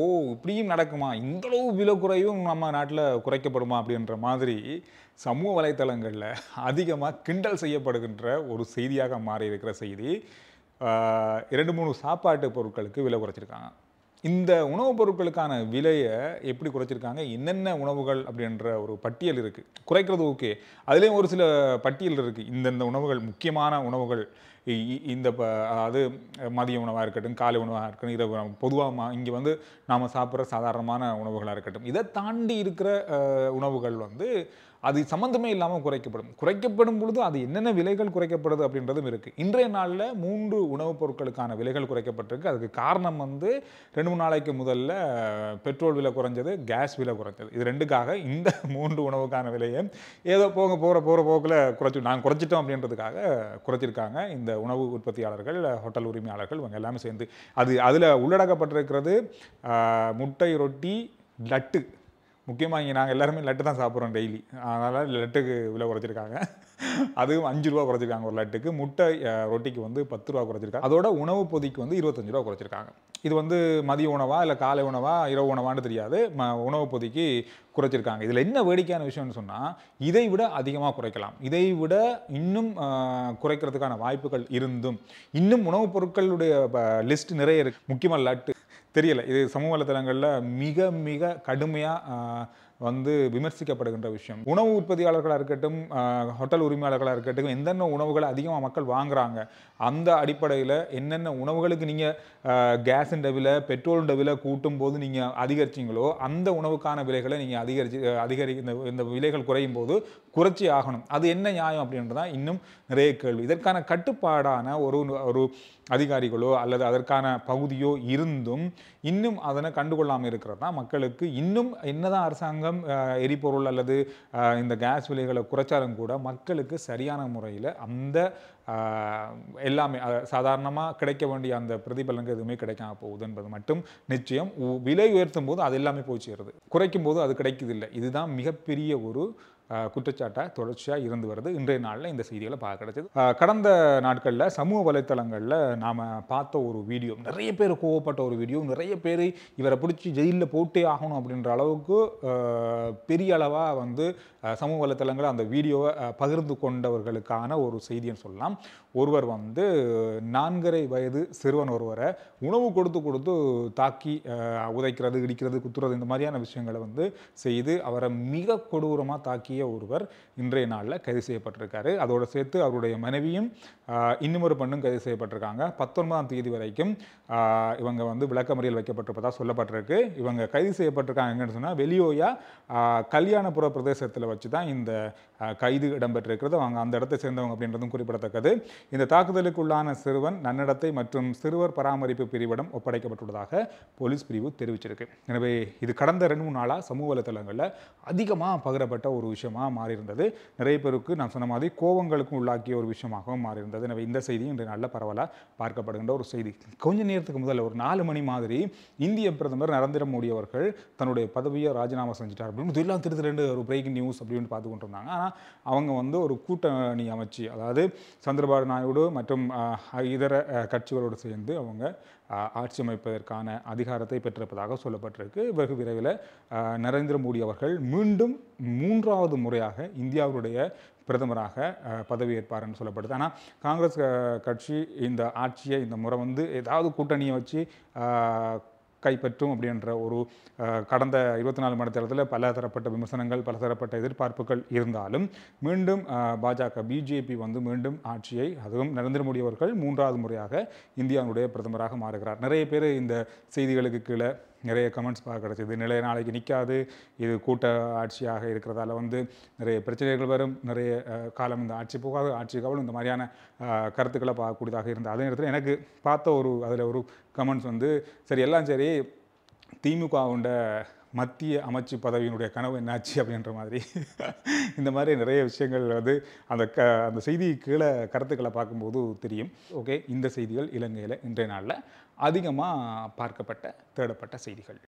ஓ இப்படியும் நடக்குமா இந்தளவு குறையும் நம்ம நாட்டில் குறைக்கப்படுமா அப்படின்ற மாதிரி சமூக வலைத்தளங்களில் அதிகமாக கிண்டல் செய்யப்படுகின்ற ஒரு செய்தியாக மாறி இருக்கிற செய்தி இரண்டு மூணு சாப்பாட்டு பொருட்களுக்கு விலை குறைச்சிருக்காங்க இந்த உணவுப் பொருட்களுக்கான விலையை எப்படி குறைச்சிருக்காங்க என்னென்ன உணவுகள் அப்படின்ற ஒரு பட்டியல் இருக்குது குறைக்கிறது ஓகே அதுலேயும் ஒரு சில பட்டியல் இருக்குது இந்தந்த உணவுகள் முக்கியமான உணவுகள் இந்த அது மதிய உணவாக இருக்கட்டும் காலை உணவாக இருக்கட்டும் இரவு பொதுவாக இங்கே வந்து நாம் சாப்பிட்ற சாதாரணமான உணவுகளாக இருக்கட்டும் இதை தாண்டி இருக்கிற உணவுகள் வந்து அது சம்மந்தமே இல்லாமல் குறைக்கப்படும் குறைக்கப்படும் பொழுது அது என்னென்ன விலைகள் குறைக்கப்படுது அப்படின்றதும் இருக்குது இன்றைய நாளில் மூன்று உணவுப் பொருட்களுக்கான விலைகள் குறைக்கப்பட்டிருக்கு அதுக்கு காரணம் வந்து ரெண்டு மூணு நாளைக்கு முதல்ல பெட்ரோல் விலை குறைஞ்சது கேஸ் விலை குறைஞ்சது இது ரெண்டுக்காக இந்த மூன்று உணவுக்கான விலையை ஏதோ போக போகிற போகிற போக்கில் குறைச்சி நாங்கள் குறைச்சிட்டோம் அப்படின்றதுக்காக குறைச்சிருக்காங்க இந்த உணவு உற்பத்தியாளர்கள் ஹோட்டல் உரிமையாளர்கள் இவங்க எல்லாமே சேர்ந்து அது அதில் உள்ளடக்கப்பட்டிருக்கிறது முட்டை ரொட்டி லட்டு முக்கியமாக இங்கே நாங்கள் எல்லாருமே லட்டு தான் சாப்பிட்றோம் டெய்லி அதனால் லட்டுக்கு விலை குறைச்சிருக்காங்க அதுவும் அஞ்சு ரூபா குறைச்சிருக்காங்க ஒரு லட்டுக்கு முட்டை ரொட்டிக்கு வந்து பத்து ரூபா குறைச்சிருக்காங்க அதோட உணவு பொதிக்கு வந்து இருபத்தஞ்சு ரூபா குறைச்சிருக்காங்க இது வந்து மதிய உணவா இல்லை காலை உணவா இரவு உணவான்னு தெரியாது ம உணவு பொதிக்கு குறைச்சிருக்காங்க இதில் என்ன வேடிக்கையான விஷயம்னு சொன்னால் இதை விட அதிகமாக குறைக்கலாம் இதை விட இன்னும் குறைக்கிறதுக்கான வாய்ப்புகள் இருந்தும் இன்னும் உணவுப் பொருட்களுடைய லிஸ்ட் நிறைய இருக்குது முக்கியமாக லட்டு தெரியல இது சமூக வலைதளங்களில் மிக மிக கடுமையாக வந்து விமர்சிக்கப்படுகின்ற விஷயம் உணவு உற்பத்தியாளர்களாக இருக்கட்டும் ஹோட்டல் உரிமையாளர்களாக இருக்கட்டும் எந்தென்ன உணவுகளை அதிகமாக மக்கள் வாங்குறாங்க அந்த அடிப்படையில் என்னென்ன உணவுகளுக்கு நீங்கள் கேஸுண்ட விலை பெட்ரோலுண்ட விலை கூட்டும் போது நீங்கள் அதிகரிச்சிங்களோ அந்த உணவுக்கான விலைகளை நீங்கள் அதிகரிச்சு அதிகரி இந்த இந்த விலைகள் குறையும் போது குறைச்சி ஆகணும் அது என்ன நியாயம் அப்படின்றது தான் இன்னும் நிறைய கேள்வி இதற்கான கட்டுப்பாடான ஒரு ஒரு அதிகாரிகளோ அல்லது அதற்கான பகுதியோ இருந்தும் இன்னும் அதனை கண்டுகொள்ளாமல் இருக்கிறது தான் மக்களுக்கு இன்னும் என்னதான் அரசாங்கம் அரசாங்கம் எரிபொருள் அல்லது இந்த கேஸ் விலைகளை குறைச்சாலும் கூட மக்களுக்கு சரியான முறையில் அந்த எல்லாமே சாதாரணமாக கிடைக்க வேண்டிய அந்த பிரதிபலனுக்கு எதுவுமே கிடைக்காம போகுது என்பது மட்டும் நிச்சயம் விலை உயர்த்தும் போது அது எல்லாமே போய் சேருது குறைக்கும் போது அது இல்லை இதுதான் மிகப்பெரிய ஒரு குற்றச்சாட்டாக தொடர்ச்சியாக இருந்து வருது இன்றைய நாளில் இந்த செய்திகளை பார்க்க கிடச்சிது கடந்த நாட்களில் சமூக வலைத்தளங்களில் நாம் பார்த்த ஒரு வீடியோ நிறைய பேர் கோவப்பட்ட ஒரு வீடியோ நிறைய பேர் இவரை பிடிச்சி ஜெயிலில் போட்டே ஆகணும் அப்படின்ற அளவுக்கு பெரிய அளவாக வந்து சமூக வலைத்தளங்களில் அந்த வீடியோவை பகிர்ந்து கொண்டவர்களுக்கான ஒரு செய்தின்னு சொல்லலாம் ஒருவர் வந்து நான்கரை வயது சிறுவன் ஒருவரை உணவு கொடுத்து கொடுத்து தாக்கி உதைக்கிறது இடிக்கிறது குத்துறது இந்த மாதிரியான விஷயங்களை வந்து செய்து அவரை மிக கொடூரமாக தாக்கி தாக்கிய ஒருவர் இன்றைய நாளில் கைது செய்யப்பட்டிருக்காரு அதோடு சேர்த்து அவருடைய மனைவியும் இன்னுமொரு பெண்ணும் கைது செய்யப்பட்டிருக்காங்க பத்தொன்பதாம் தேதி வரைக்கும் இவங்க வந்து விளக்கமறியல் வைக்கப்பட்டிருப்பதாக சொல்லப்பட்டிருக்கு இவங்க கைது செய்யப்பட்டிருக்காங்க எங்கன்னு சொன்னால் வெளியோயா கல்யாணபுர பிரதேசத்தில் வச்சு தான் இந்த கைது இடம்பெற்றிருக்கிறது அவங்க அந்த இடத்தை சேர்ந்தவங்க அப்படின்றதும் குறிப்பிடத்தக்கது இந்த தாக்குதலுக்குள்ளான சிறுவன் நன்னடத்தை மற்றும் சிறுவர் பராமரிப்பு பிரிவிடம் ஒப்படைக்கப்பட்டுள்ளதாக போலீஸ் பிரிவு தெரிவிச்சிருக்கு எனவே இது கடந்த ரெண்டு மூணு நாளாக சமூக வலைதளங்களில் அதிகமாக பகிரப்பட்ட ஒரு விஷயம் விஷயமாக மாறியிருந்தது நிறைய பேருக்கு நான் சொன்ன மாதிரி கோவங்களுக்கும் உள்ளாக்கிய ஒரு விஷயமாகவும் மாறியிருந்தது எனவே இந்த செய்தி இன்று நல்ல பரவலாக பார்க்கப்படுகின்ற ஒரு செய்தி கொஞ்ச நேரத்துக்கு முதல்ல ஒரு நாலு மணி மாதிரி இந்திய பிரதமர் நரேந்திர மோடி அவர்கள் தன்னுடைய பதவியை ராஜினாமா செஞ்சிட்டார் அப்படின்னு இதெல்லாம் திரு ரெண்டு ஒரு பிரேக்கிங் நியூஸ் அப்படின்னு பார்த்து கொண்டு இருந்தாங்க ஆனால் அவங்க வந்து ஒரு கூட்டணி அமைச்சு அதாவது சந்திரபாபு நாயுடு மற்றும் இதர கட்சிகளோடு சேர்ந்து அவங்க ஆட்சி அமைப்பதற்கான அதிகாரத்தை பெற்றிருப்பதாக சொல்லப்பட்டிருக்கு வெகு விரைவில் நரேந்திர மோடி அவர்கள் மீண்டும் மூன்றாவது முறையாக இந்தியாவுடைய பிரதமராக பதவியேற்பார்னு சொல்லப்படுது ஆனால் காங்கிரஸ் கட்சி இந்த ஆட்சியை இந்த முறை வந்து ஏதாவது கூட்டணியை வச்சு கைப்பற்றும் அப்படின்ற ஒரு கடந்த இருபத்தி நாலு மணி தேர்தலில் பல தரப்பட்ட விமர்சனங்கள் பல தரப்பட்ட எதிர்பார்ப்புகள் இருந்தாலும் மீண்டும் பாஜக பிஜேபி வந்து மீண்டும் ஆட்சியை அதுவும் நரேந்திர மோடி அவர்கள் மூன்றாவது முறையாக இந்தியாவுடைய பிரதமராக மாறுகிறார் நிறைய பேர் இந்த செய்திகளுக்கு கீழே நிறைய கமெண்ட்ஸ் பார்க்க கிடச்சிது நிலைய நாளைக்கு நிற்காது இது கூட்ட ஆட்சியாக இருக்கிறதால வந்து நிறைய பிரச்சனைகள் வரும் நிறைய காலம் இந்த ஆட்சி போகாது ஆட்சி கவலும் இந்த மாதிரியான கருத்துக்களை பார்க்கக்கூடியதாக இருந்தது அதே நேரத்தில் எனக்கு பார்த்த ஒரு அதில் ஒரு கமெண்ட்ஸ் வந்து சரி எல்லாம் சரி திமுகவுண்ட மத்திய அமைச்சு பதவியினுடைய கனவு என்னாச்சு அப்படின்ற மாதிரி இந்த மாதிரி நிறைய விஷயங்கள் வந்து அந்த க அந்த செய்தி கீழே கருத்துக்களை பார்க்கும்போது தெரியும் ஓகே இந்த செய்திகள் இலங்கையில் இன்றைய நாளில் அதிகமாக பார்க்கப்பட்ட தேடப்பட்ட செய்திகள்